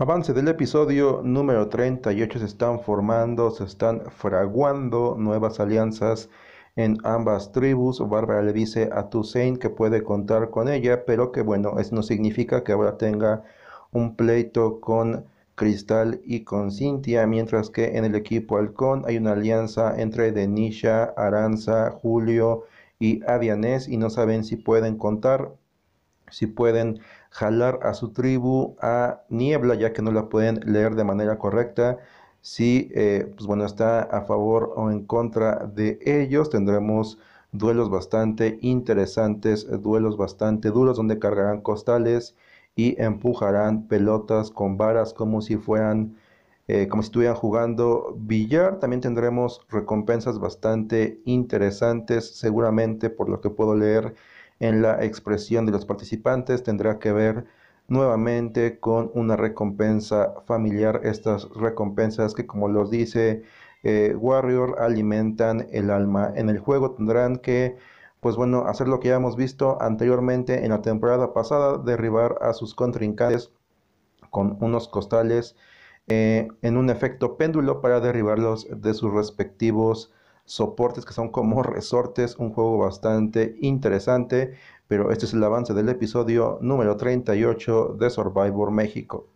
Avance del episodio número 38. Se están formando, se están fraguando nuevas alianzas en ambas tribus. Bárbara le dice a Toussaint que puede contar con ella, pero que bueno, eso no significa que ahora tenga un pleito con Cristal y con Cintia, mientras que en el equipo Halcón hay una alianza entre Denisha, Aranza, Julio y Adianés y no saben si pueden contar si pueden jalar a su tribu a niebla, ya que no la pueden leer de manera correcta. Si eh, pues bueno, está a favor o en contra de ellos, tendremos duelos bastante interesantes, duelos bastante duros, donde cargarán costales y empujarán pelotas con varas como si fueran, eh, como si estuvieran jugando billar. También tendremos recompensas bastante interesantes, seguramente por lo que puedo leer en la expresión de los participantes tendrá que ver nuevamente con una recompensa familiar, estas recompensas que como los dice eh, Warrior alimentan el alma. En el juego tendrán que, pues bueno, hacer lo que ya hemos visto anteriormente en la temporada pasada, derribar a sus contrincantes con unos costales eh, en un efecto péndulo para derribarlos de sus respectivos soportes que son como resortes, un juego bastante interesante, pero este es el avance del episodio número 38 de Survivor México.